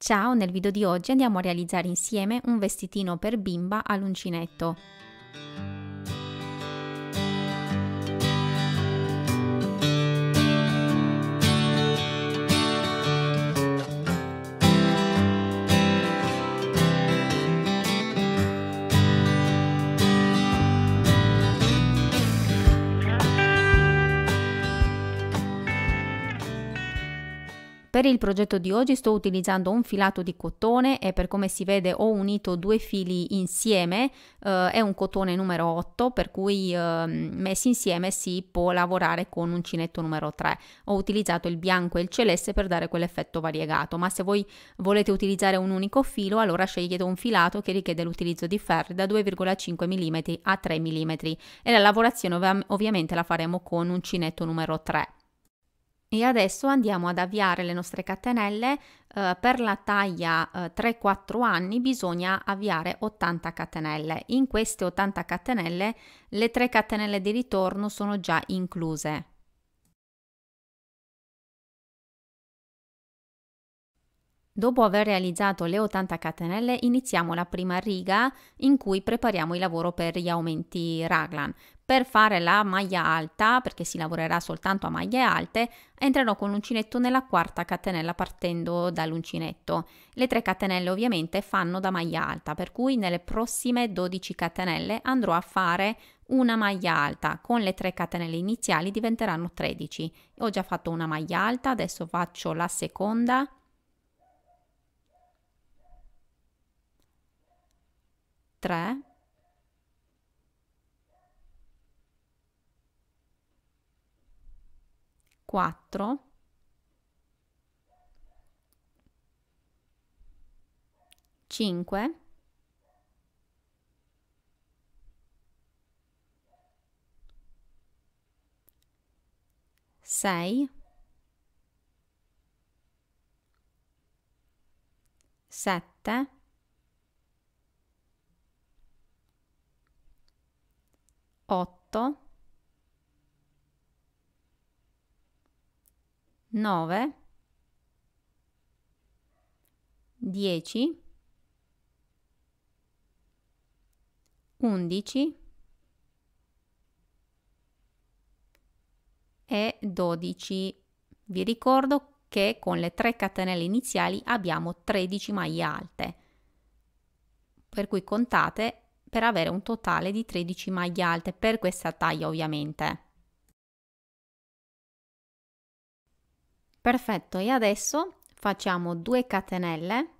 Ciao, nel video di oggi andiamo a realizzare insieme un vestitino per bimba all'uncinetto. Per il progetto di oggi sto utilizzando un filato di cotone e per come si vede ho unito due fili insieme, eh, è un cotone numero 8 per cui eh, messi insieme si può lavorare con uncinetto numero 3. Ho utilizzato il bianco e il celeste per dare quell'effetto variegato, ma se voi volete utilizzare un unico filo allora scegliete un filato che richiede l'utilizzo di ferri da 2,5 mm a 3 mm e la lavorazione ov ovviamente la faremo con uncinetto numero 3. E adesso andiamo ad avviare le nostre catenelle, eh, per la taglia eh, 3-4 anni bisogna avviare 80 catenelle. In queste 80 catenelle le 3 catenelle di ritorno sono già incluse. Dopo aver realizzato le 80 catenelle iniziamo la prima riga in cui prepariamo il lavoro per gli aumenti raglan. Per fare la maglia alta, perché si lavorerà soltanto a maglie alte, entrerò con l'uncinetto nella quarta catenella partendo dall'uncinetto. Le tre catenelle ovviamente fanno da maglia alta, per cui nelle prossime 12 catenelle andrò a fare una maglia alta, con le tre catenelle iniziali diventeranno 13. Ho già fatto una maglia alta, adesso faccio la seconda, Tre. 4 5 6 7 8 9 10 11 e 12. Vi ricordo che con le 3 catenelle iniziali abbiamo 13 maglie alte, per cui contate per avere un totale di 13 maglie alte per questa taglia ovviamente. Perfetto, e adesso facciamo 2 catenelle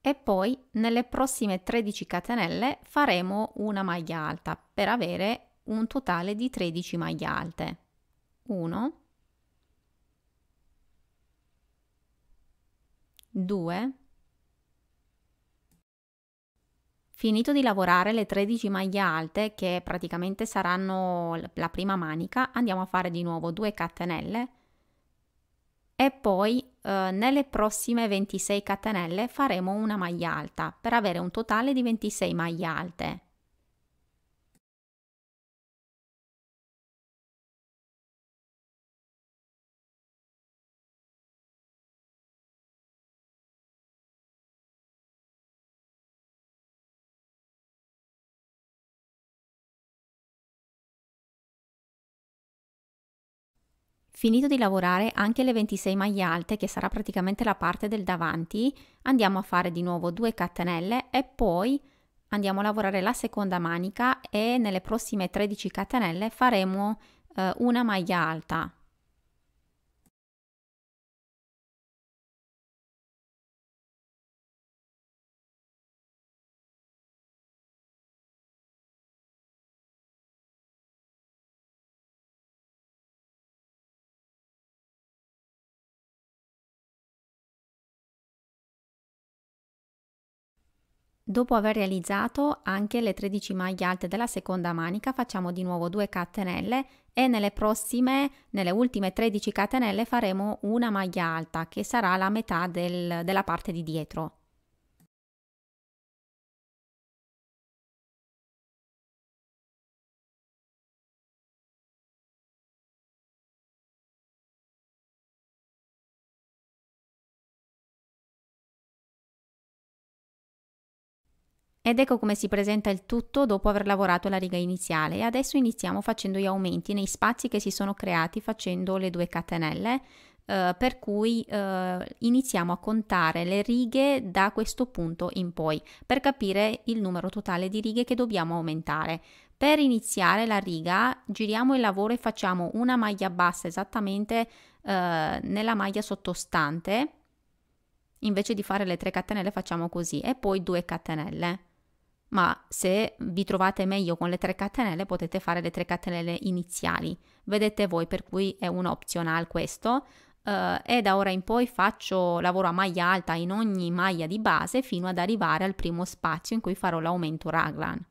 e poi nelle prossime 13 catenelle faremo una maglia alta per avere un totale di 13 maglie alte. 1 2 Finito di lavorare le 13 maglie alte, che praticamente saranno la prima manica, andiamo a fare di nuovo 2 catenelle e poi eh, nelle prossime 26 catenelle faremo una maglia alta per avere un totale di 26 maglie alte. Finito di lavorare anche le 26 maglie alte, che sarà praticamente la parte del davanti, andiamo a fare di nuovo 2 catenelle e poi andiamo a lavorare la seconda manica e nelle prossime 13 catenelle faremo eh, una maglia alta. Dopo aver realizzato anche le 13 maglie alte della seconda manica facciamo di nuovo 2 catenelle e nelle prossime, nelle ultime 13 catenelle faremo una maglia alta che sarà la metà del, della parte di dietro. Ed ecco come si presenta il tutto dopo aver lavorato la riga iniziale e adesso iniziamo facendo gli aumenti nei spazi che si sono creati facendo le due catenelle eh, per cui eh, iniziamo a contare le righe da questo punto in poi per capire il numero totale di righe che dobbiamo aumentare. Per iniziare la riga giriamo il lavoro e facciamo una maglia bassa esattamente eh, nella maglia sottostante invece di fare le 3 catenelle facciamo così e poi 2 catenelle ma se vi trovate meglio con le 3 catenelle potete fare le 3 catenelle iniziali. Vedete voi, per cui è un optional questo. Uh, e da ora in poi faccio lavoro a maglia alta in ogni maglia di base fino ad arrivare al primo spazio in cui farò l'aumento raglan.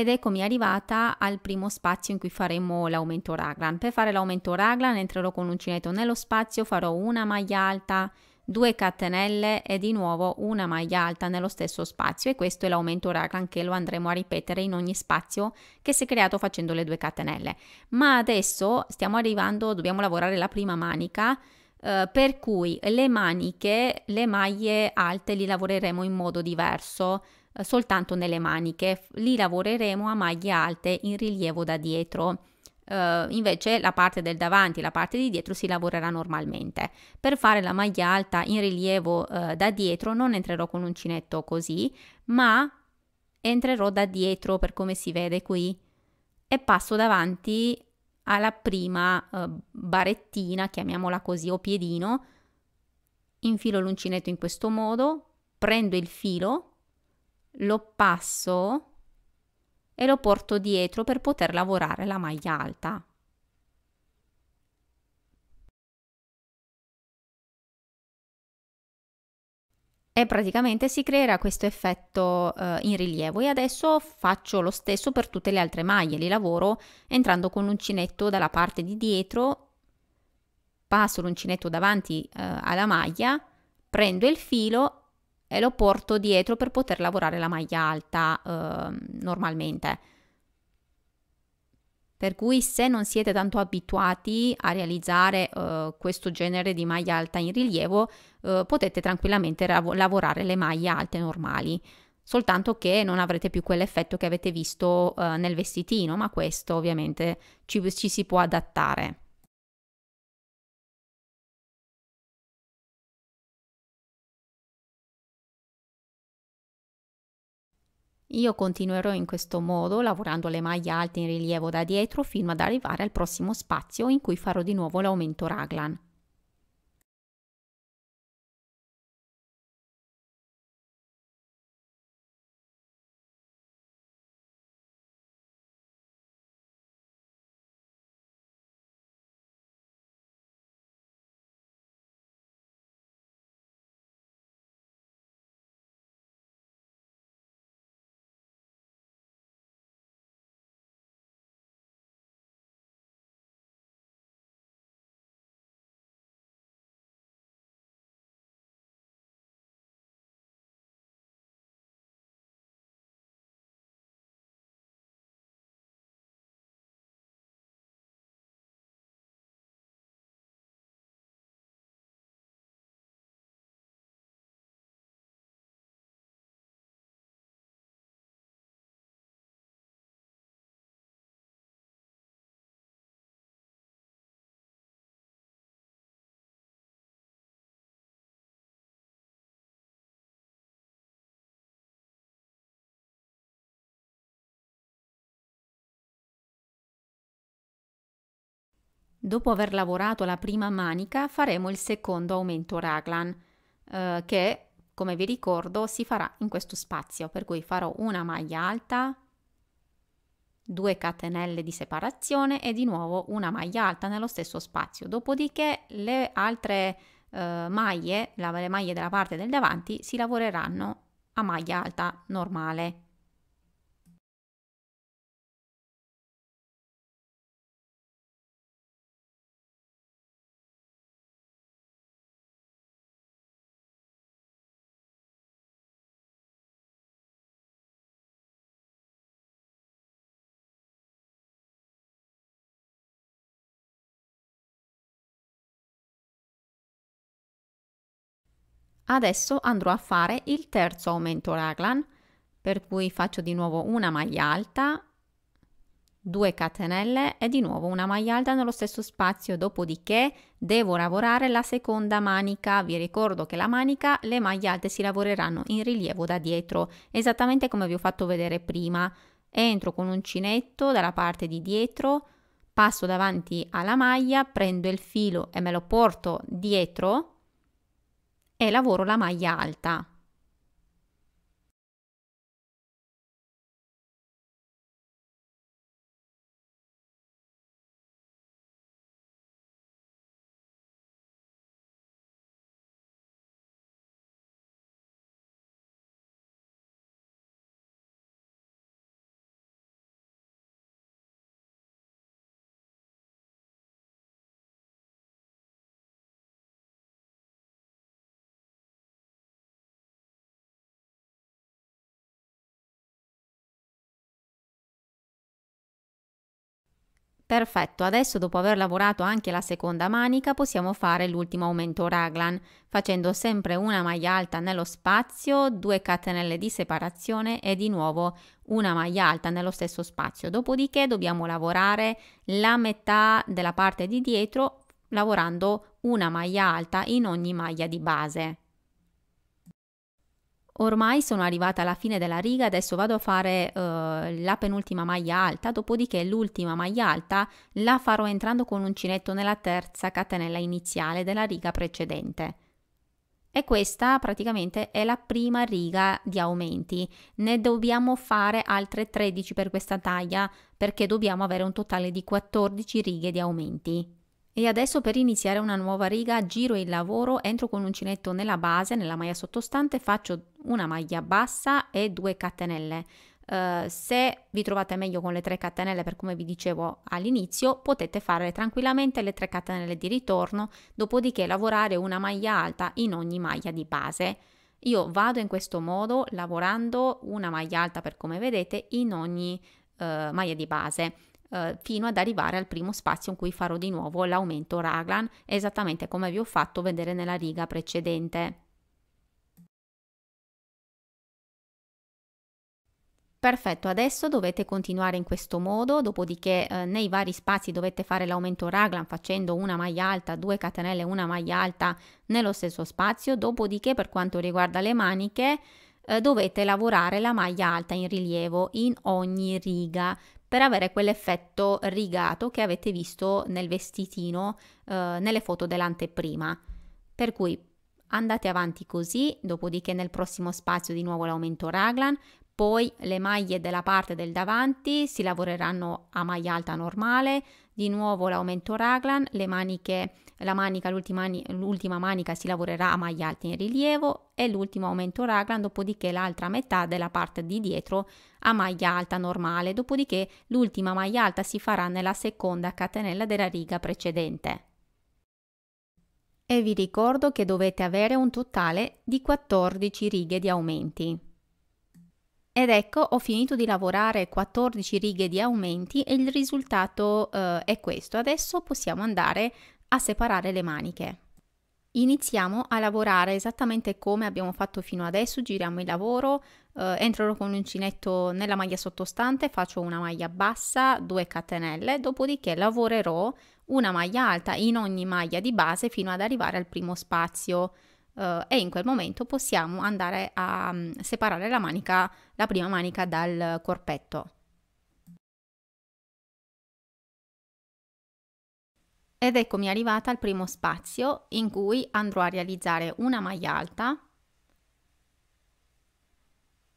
ed eccomi arrivata al primo spazio in cui faremo l'aumento raglan. Per fare l'aumento raglan entrerò con l'uncinetto nello spazio, farò una maglia alta, 2 catenelle e di nuovo una maglia alta nello stesso spazio e questo è l'aumento raglan che lo andremo a ripetere in ogni spazio che si è creato facendo le 2 catenelle. Ma adesso stiamo arrivando, dobbiamo lavorare la prima manica Uh, per cui le maniche, le maglie alte li lavoreremo in modo diverso eh, soltanto nelle maniche, lì lavoreremo a maglie alte in rilievo da dietro. Uh, invece la parte del davanti e la parte di dietro si lavorerà normalmente. Per fare la maglia alta in rilievo uh, da dietro non entrerò con l'uncinetto così, ma entrerò da dietro per come si vede qui e passo davanti alla prima uh, barettina, chiamiamola così, o piedino, infilo l'uncinetto in questo modo, prendo il filo lo passo e lo porto dietro per poter lavorare la maglia alta. E praticamente si creerà questo effetto eh, in rilievo e adesso faccio lo stesso per tutte le altre maglie, li lavoro entrando con l'uncinetto dalla parte di dietro, passo l'uncinetto davanti eh, alla maglia, prendo il filo e lo porto dietro per poter lavorare la maglia alta eh, normalmente. Per cui se non siete tanto abituati a realizzare eh, questo genere di maglia alta in rilievo, eh, potete tranquillamente lav lavorare le maglie alte normali, soltanto che non avrete più quell'effetto che avete visto eh, nel vestitino, ma questo ovviamente ci, ci si può adattare. Io continuerò in questo modo lavorando le maglie alte in rilievo da dietro fino ad arrivare al prossimo spazio in cui farò di nuovo l'aumento raglan. Dopo aver lavorato la prima manica faremo il secondo aumento raglan eh, che come vi ricordo si farà in questo spazio per cui farò una maglia alta 2 catenelle di separazione e di nuovo una maglia alta nello stesso spazio dopodiché le altre eh, maglie la, le maglie della parte del davanti si lavoreranno a maglia alta normale Adesso andrò a fare il terzo aumento raglan, per cui faccio di nuovo una maglia alta, 2 catenelle e di nuovo una maglia alta nello stesso spazio, dopodiché devo lavorare la seconda manica. Vi ricordo che la manica le maglie alte si lavoreranno in rilievo da dietro, esattamente come vi ho fatto vedere prima. Entro con l'uncinetto dalla parte di dietro, passo davanti alla maglia, prendo il filo e me lo porto dietro e lavoro la maglia alta. Perfetto, adesso dopo aver lavorato anche la seconda manica possiamo fare l'ultimo aumento raglan facendo sempre una maglia alta nello spazio, 2 catenelle di separazione e di nuovo una maglia alta nello stesso spazio. Dopodiché dobbiamo lavorare la metà della parte di dietro lavorando una maglia alta in ogni maglia di base. Ormai sono arrivata alla fine della riga, adesso vado a fare eh, la penultima maglia alta, dopodiché l'ultima maglia alta la farò entrando con l'uncinetto nella terza catenella iniziale della riga precedente. E questa praticamente è la prima riga di aumenti. Ne dobbiamo fare altre 13 per questa taglia perché dobbiamo avere un totale di 14 righe di aumenti. E adesso per iniziare una nuova riga giro il lavoro, entro con l'uncinetto nella base, nella maglia sottostante, faccio una maglia bassa e due catenelle. Uh, se vi trovate meglio con le 3 catenelle per come vi dicevo all'inizio potete fare tranquillamente le 3 catenelle di ritorno dopodiché lavorare una maglia alta in ogni maglia di base io vado in questo modo lavorando una maglia alta per come vedete in ogni uh, maglia di base eh, fino ad arrivare al primo spazio in cui farò di nuovo l'aumento raglan, esattamente come vi ho fatto vedere nella riga precedente. Perfetto, adesso dovete continuare in questo modo, dopodiché eh, nei vari spazi dovete fare l'aumento raglan facendo una maglia alta, due catenelle, una maglia alta nello stesso spazio, dopodiché per quanto riguarda le maniche eh, dovete lavorare la maglia alta in rilievo in ogni riga per avere quell'effetto rigato che avete visto nel vestitino eh, nelle foto dell'anteprima. Per cui andate avanti così, dopodiché nel prossimo spazio di nuovo l'aumento raglan, poi le maglie della parte del davanti si lavoreranno a maglia alta normale, di nuovo l'aumento raglan, le maniche, la manica, l'ultima, l'ultima manica si lavorerà a maglia alta in rilievo e l'ultimo aumento raglan, dopodiché l'altra metà della parte di dietro a maglia alta normale, dopodiché l'ultima maglia alta si farà nella seconda catenella della riga precedente. E vi ricordo che dovete avere un totale di 14 righe di aumenti. Ed ecco, ho finito di lavorare 14 righe di aumenti e il risultato eh, è questo. Adesso possiamo andare a separare le maniche. Iniziamo a lavorare esattamente come abbiamo fatto fino adesso, giriamo il lavoro, eh, entro con l'uncinetto nella maglia sottostante, faccio una maglia bassa, 2 catenelle, dopodiché lavorerò una maglia alta in ogni maglia di base fino ad arrivare al primo spazio eh, e in quel momento possiamo andare a um, separare la manica, la prima manica dal corpetto. Ed eccomi arrivata al primo spazio in cui andrò a realizzare una maglia alta,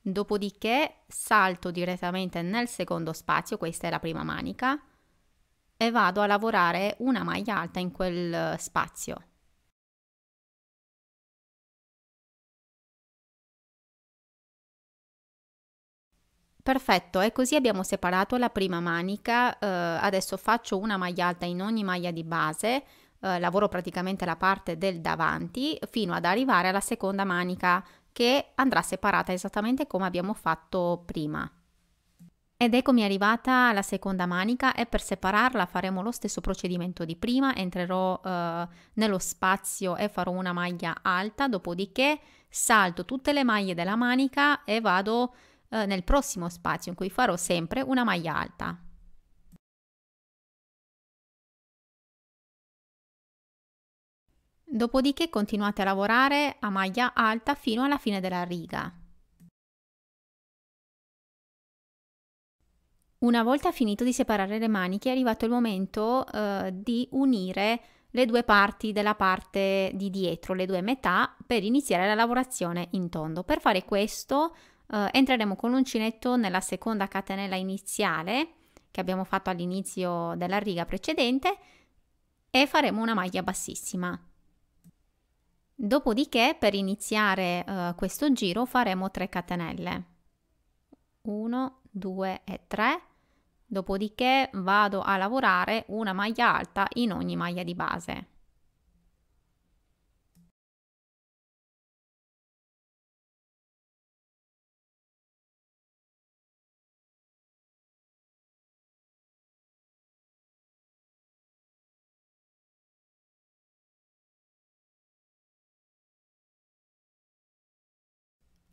dopodiché salto direttamente nel secondo spazio, questa è la prima manica, e vado a lavorare una maglia alta in quel eh, spazio. Perfetto, e così abbiamo separato la prima manica, eh, adesso faccio una maglia alta in ogni maglia di base, eh, lavoro praticamente la parte del davanti fino ad arrivare alla seconda manica che andrà separata esattamente come abbiamo fatto prima. Ed eccomi arrivata alla seconda manica e per separarla faremo lo stesso procedimento di prima, entrerò eh, nello spazio e farò una maglia alta, dopodiché salto tutte le maglie della manica e vado eh, nel prossimo spazio in cui farò sempre una maglia alta. Dopodiché continuate a lavorare a maglia alta fino alla fine della riga. Una volta finito di separare le maniche è arrivato il momento eh, di unire le due parti della parte di dietro, le due metà, per iniziare la lavorazione in tondo. Per fare questo eh, entreremo con l'uncinetto nella seconda catenella iniziale che abbiamo fatto all'inizio della riga precedente e faremo una maglia bassissima. Dopodiché per iniziare eh, questo giro faremo 3 catenelle. 1, 2 e 3. Dopodiché vado a lavorare una maglia alta in ogni maglia di base.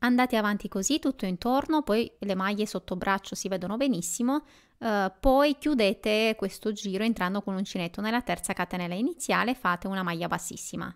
andate avanti così tutto intorno, poi le maglie sotto braccio si vedono benissimo, eh, poi chiudete questo giro entrando con l'uncinetto nella terza catenella iniziale, fate una maglia bassissima.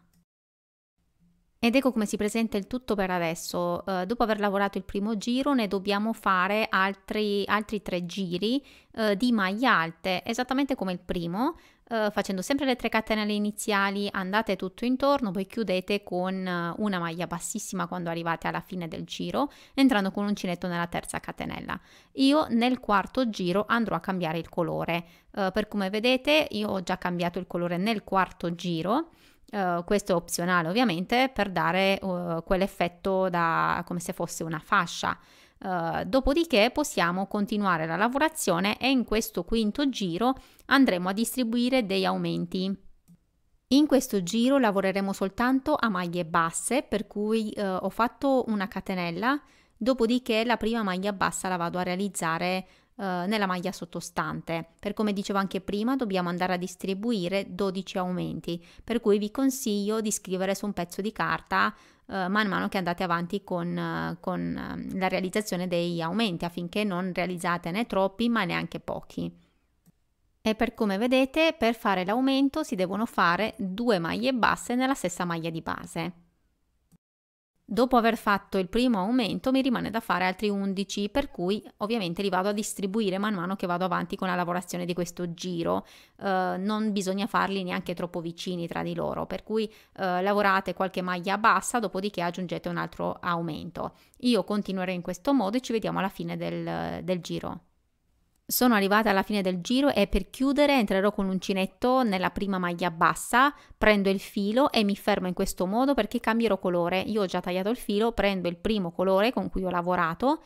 Ed ecco come si presenta il tutto per adesso. Uh, dopo aver lavorato il primo giro ne dobbiamo fare altri, altri tre giri uh, di maglie alte, esattamente come il primo, uh, facendo sempre le tre catenelle iniziali, andate tutto intorno, poi chiudete con una maglia bassissima quando arrivate alla fine del giro, entrando con l'uncinetto nella terza catenella. Io nel quarto giro andrò a cambiare il colore. per come vedete io ho già cambiato il colore nel quarto giro, eh, questo è opzionale ovviamente per dare uh, quell'effetto da come se fosse una fascia. Uh, dopodiché possiamo continuare la lavorazione e in questo quinto giro andremo a distribuire dei aumenti. In questo giro lavoreremo soltanto a maglie basse per cui ho fatto una catenella, dopodiché la prima maglia bassa la vado a realizzare eh, nella maglia sottostante. Per come dicevo anche prima, dobbiamo andare a distribuire 12 aumenti, per cui vi consiglio di scrivere su un pezzo di carta eh, man mano che andate avanti con, eh, con ehm, la realizzazione degli aumenti, affinché non realizzate né troppi ma neanche pochi. E per come vedete, per fare l'aumento si devono fare due maglie basse nella stessa maglia di base. Dopo aver fatto il primo aumento mi rimane da fare altri 11, per cui ovviamente li vado a distribuire man mano che vado avanti con la lavorazione di questo giro. Eh, non bisogna farli neanche troppo vicini tra di loro, per cui eh, lavorate qualche maglia bassa, dopodiché aggiungete un altro aumento. Io continuerò in questo modo e ci vediamo alla fine del, del giro. Sono arrivata alla fine del giro e per chiudere entrerò con l'uncinetto nella prima maglia bassa, prendo il filo e mi fermo in questo modo perché cambierò colore. Io ho già tagliato il filo, prendo il primo colore con cui ho lavorato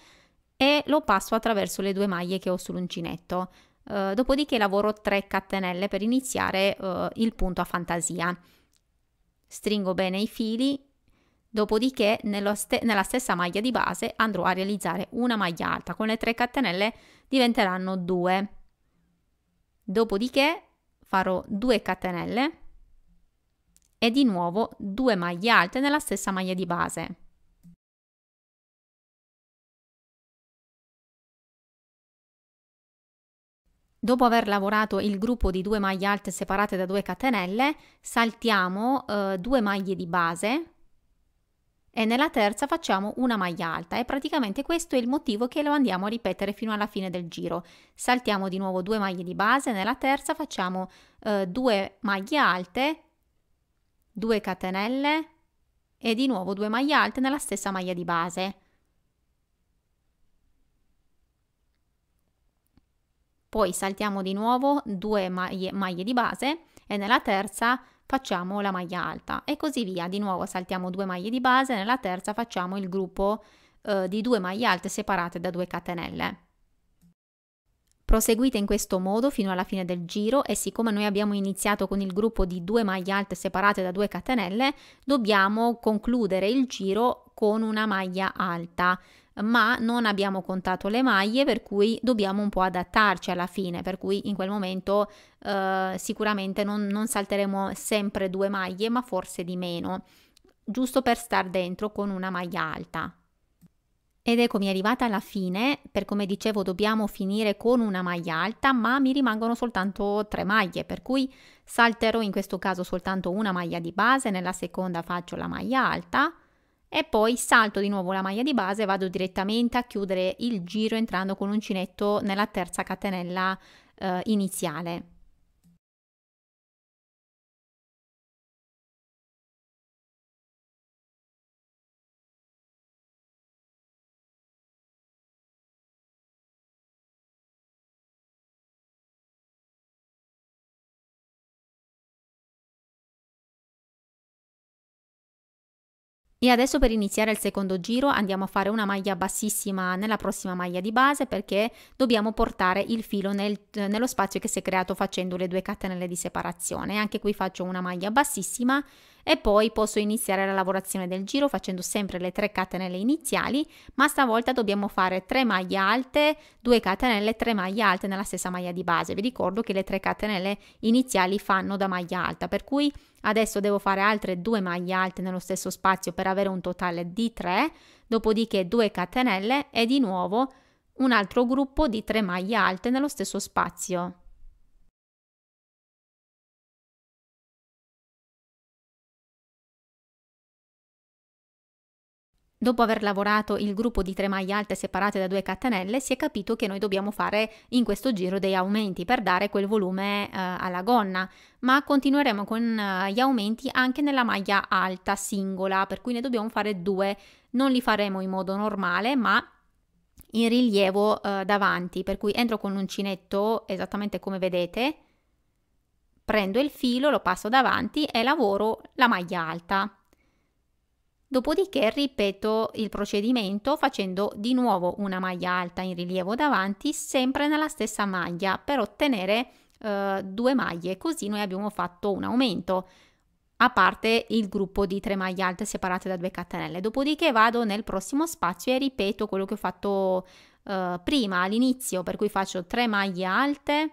e lo passo attraverso le due maglie che ho sull'uncinetto. Uh, eh, dopodiché lavoro 3 catenelle per iniziare uh, il punto a fantasia. Stringo bene i fili, Dopodiché ste nella stessa maglia di base andrò a realizzare una maglia alta, con le 3 catenelle diventeranno 2. Dopodiché farò 2 catenelle e di nuovo 2 maglie alte nella stessa maglia di base. Dopo aver lavorato il gruppo di 2 maglie alte separate da 2 catenelle, saltiamo 2 eh, maglie di base e nella terza facciamo una maglia alta e praticamente questo è il motivo che lo andiamo a ripetere fino alla fine del giro saltiamo di nuovo due maglie di base nella terza facciamo eh, due maglie alte 2 catenelle e di nuovo 2 maglie alte nella stessa maglia di base poi saltiamo di nuovo 2 maglie, maglie di base e nella terza facciamo la maglia alta e così via. Di nuovo saltiamo due maglie di base, nella terza facciamo il gruppo eh, di due maglie alte separate da due catenelle. Proseguite in questo modo fino alla fine del giro e siccome noi abbiamo iniziato con il gruppo di due maglie alte separate da due catenelle, dobbiamo concludere il giro con una maglia alta ma non abbiamo contato le maglie per cui dobbiamo un po' adattarci alla fine, per cui in quel momento eh, sicuramente non, non salteremo sempre due maglie, ma forse di meno, giusto per star dentro con una maglia alta. Ed eccomi arrivata alla fine, per come dicevo dobbiamo finire con una maglia alta, ma mi rimangono soltanto tre maglie, per cui salterò in questo caso soltanto una maglia di base, nella seconda faccio la maglia alta, e poi salto di nuovo la maglia di base e vado direttamente a chiudere il giro entrando con l'uncinetto nella terza catenella eh, iniziale. E adesso per iniziare il secondo giro andiamo a fare una maglia bassissima nella prossima maglia di base perché dobbiamo portare il filo nel, nello spazio che si è creato facendo le due catenelle di separazione. Anche qui faccio una maglia bassissima e poi posso iniziare la lavorazione del giro facendo sempre le 3 catenelle iniziali ma stavolta dobbiamo fare 3 maglie alte 2 catenelle 3 maglie alte nella stessa maglia di base vi ricordo che le 3 catenelle iniziali fanno da maglia alta per cui Adesso devo fare altre due maglie alte nello stesso spazio per avere un totale di 3, dopodiché 2 catenelle e di nuovo un altro gruppo di 3 maglie alte nello stesso spazio. Dopo aver lavorato il gruppo di tre maglie alte separate da due catenelle, si è capito che noi dobbiamo fare in questo giro dei aumenti per dare quel volume eh, alla gonna, ma continueremo con eh, gli aumenti anche nella maglia alta singola, per cui ne dobbiamo fare due. Non li faremo in modo normale, ma in rilievo eh, davanti, per cui entro con l'uncinetto esattamente come vedete, prendo il filo, lo passo davanti e lavoro la maglia alta Dopodiché ripeto il procedimento facendo di nuovo una maglia alta in rilievo davanti, sempre nella stessa maglia, per ottenere eh, due maglie, così noi abbiamo fatto un aumento a parte il gruppo di tre maglie alte separate da due catenelle. Dopodiché vado nel prossimo spazio e ripeto quello che ho fatto eh, prima all'inizio, per cui faccio 3 maglie alte,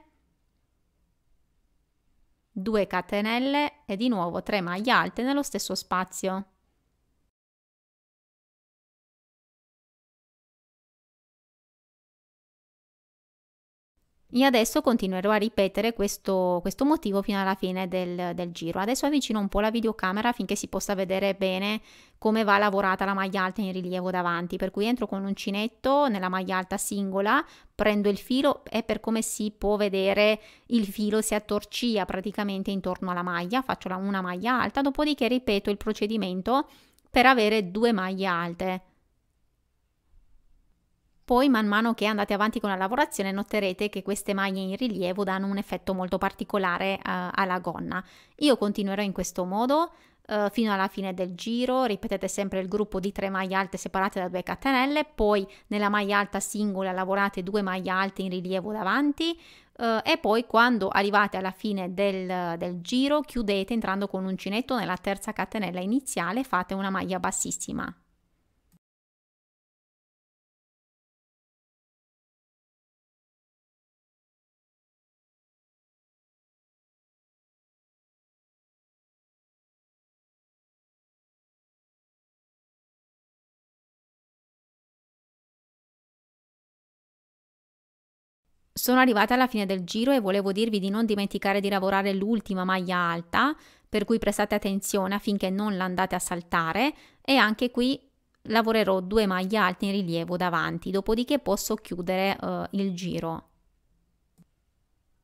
2 catenelle e di nuovo 3 maglie alte nello stesso spazio. Io adesso continuerò a ripetere questo, questo motivo fino alla fine del, del, giro. Adesso avvicino un po' la videocamera affinché si possa vedere bene come va lavorata la maglia alta in rilievo davanti, per cui entro con l'uncinetto nella maglia alta singola, prendo il filo e per come si può vedere il filo si attorcia praticamente intorno alla maglia, faccio una maglia alta, dopodiché ripeto il procedimento per avere due maglie alte poi man mano che andate avanti con la lavorazione noterete che queste maglie in rilievo danno un effetto molto particolare uh, alla gonna. Io continuerò in questo modo uh, fino alla fine del giro, ripetete sempre il gruppo di tre maglie alte separate da due catenelle, poi nella maglia alta singola lavorate due maglie alte in rilievo davanti, Uh, e poi quando arrivate alla fine del, del, giro chiudete entrando con l'uncinetto nella terza catenella iniziale fate una maglia bassissima Sono arrivata alla fine del giro e volevo dirvi di non dimenticare di lavorare l'ultima maglia alta, per cui prestate attenzione affinché non la andate a saltare e anche qui lavorerò due maglie alte in rilievo davanti, dopodiché posso chiudere uh, il giro.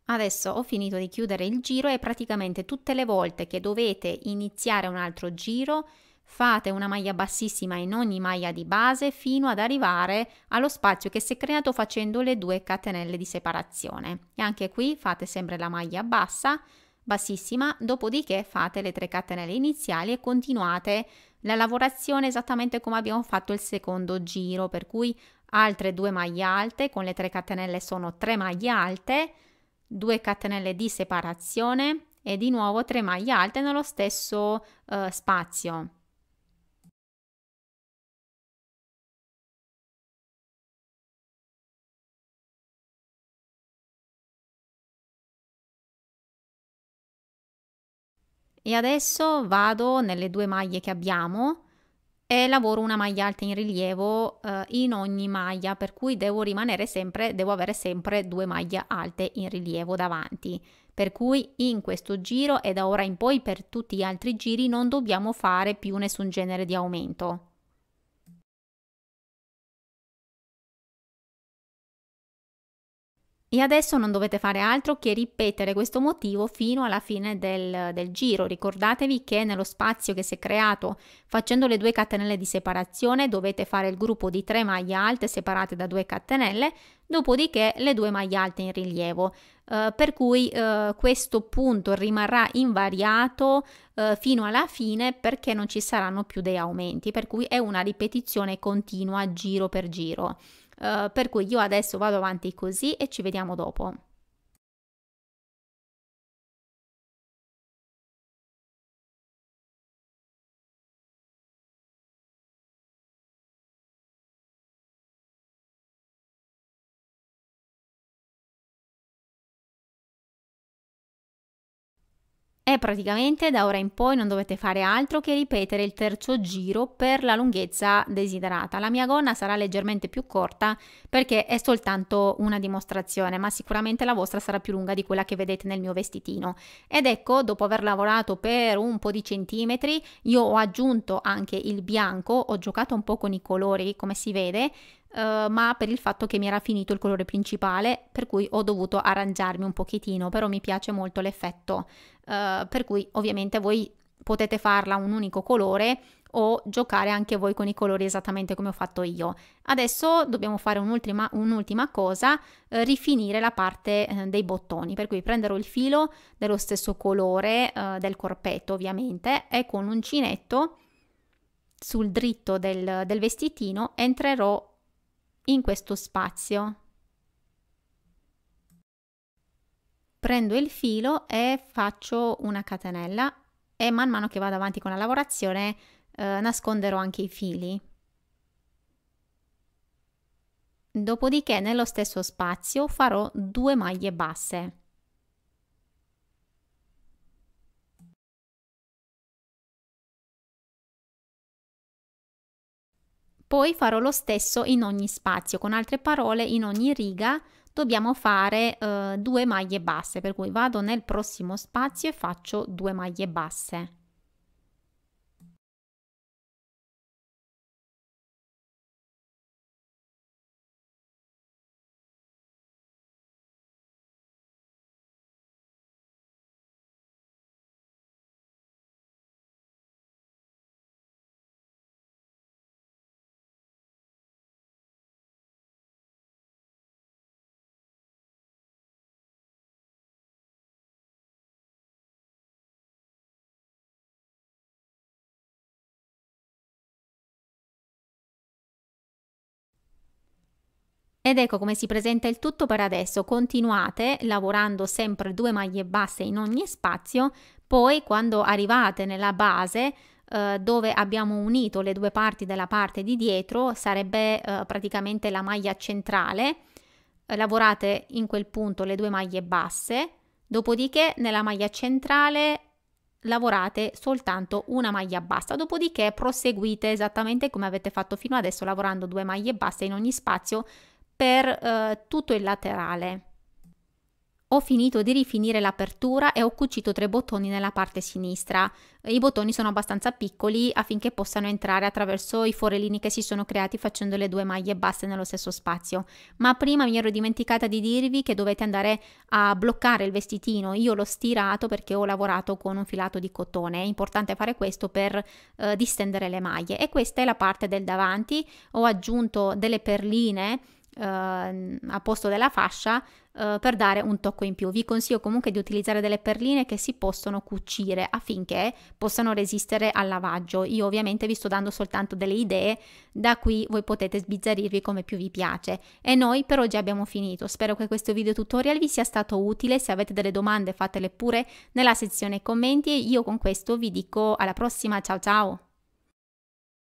Adesso ho finito di chiudere il giro e praticamente tutte le volte che dovete iniziare un altro giro Fate una maglia bassissima in ogni maglia di base fino ad arrivare allo spazio che si è creato facendo le due catenelle di separazione. E anche qui fate sempre la maglia bassa, bassissima, dopodiché fate le 3 catenelle iniziali e continuate la lavorazione esattamente come abbiamo fatto il secondo giro, per cui altre due maglie alte, con le 3 catenelle sono 3 maglie alte, 2 catenelle di separazione e di nuovo 3 maglie alte nello stesso eh, spazio. e adesso vado nelle due maglie che abbiamo e lavoro una maglia alta in rilievo eh, in ogni maglia per cui devo rimanere sempre devo avere sempre due maglie alte in rilievo davanti per cui in questo giro e da ora in poi per tutti gli altri giri non dobbiamo fare più nessun genere di aumento E adesso non dovete fare altro che ripetere questo motivo fino alla fine del, del, giro. Ricordatevi che nello spazio che si è creato facendo le due catenelle di separazione dovete fare il gruppo di tre maglie alte separate da due catenelle, dopodiché le due maglie alte in rilievo. Eh, per cui eh, questo punto rimarrà invariato eh, fino alla fine perché non ci saranno più dei aumenti, per cui è una ripetizione continua giro per giro. Eh, per cui io adesso vado avanti così e ci vediamo dopo. E praticamente da ora in poi non dovete fare altro che ripetere il terzo giro per la lunghezza desiderata. La mia gonna sarà leggermente più corta perché è soltanto una dimostrazione, ma sicuramente la vostra sarà più lunga di quella che vedete nel mio vestitino. Ed ecco, dopo aver lavorato per un po' di centimetri, io ho aggiunto anche il bianco, ho giocato un po' con i colori come si vede, eh, ma per il fatto che mi era finito il colore principale per cui ho dovuto arrangiarmi un pochettino però mi piace molto l'effetto uh, per cui ovviamente voi potete farla un unico colore o giocare anche voi con i colori esattamente come ho fatto io adesso dobbiamo fare un'ultima, un'ultima cosa uh, rifinire la parte dei bottoni per cui prenderò il filo dello stesso colore del corpetto ovviamente e con l'uncinetto sul dritto del, del vestitino entrerò in questo spazio. Prendo il filo e faccio una catenella e man mano che vado avanti con la lavorazione eh, nasconderò anche i fili. Dopodiché nello stesso spazio farò due maglie basse. Poi farò lo stesso in ogni spazio, con altre parole in ogni riga dobbiamo fare eh, due maglie basse, per cui vado nel prossimo spazio e faccio due maglie basse. Ed ecco come si presenta il tutto per adesso, continuate lavorando sempre due maglie basse in ogni spazio, poi quando arrivate nella base eh, dove abbiamo unito le due parti della parte di dietro, sarebbe eh, praticamente la maglia centrale, lavorate in quel punto le due maglie basse, dopodiché nella maglia centrale lavorate soltanto una maglia bassa, dopodiché proseguite esattamente come avete fatto fino adesso lavorando due maglie basse in ogni spazio per eh, tutto il laterale. Ho finito di rifinire l'apertura e ho cucito tre bottoni nella parte sinistra. I bottoni sono abbastanza piccoli affinché possano entrare attraverso i forellini che si sono creati facendo le due maglie basse nello stesso spazio. Ma prima mi ero dimenticata di dirvi che dovete andare a bloccare il vestitino. Io l'ho stirato perché ho lavorato con un filato di cotone. È importante fare questo per eh, distendere le maglie. E questa è la parte del davanti. Ho aggiunto delle perline eh, a posto della fascia eh, per dare un tocco in più. Vi consiglio comunque di utilizzare delle perline che si possono cucire affinché possano resistere al lavaggio. Io ovviamente vi sto dando soltanto delle idee, da qui voi potete sbizzarrirvi come più vi piace. E noi per oggi abbiamo finito, spero che questo video tutorial vi sia stato utile, se avete delle domande fatele pure nella sezione commenti e io con questo vi dico alla prossima, ciao ciao!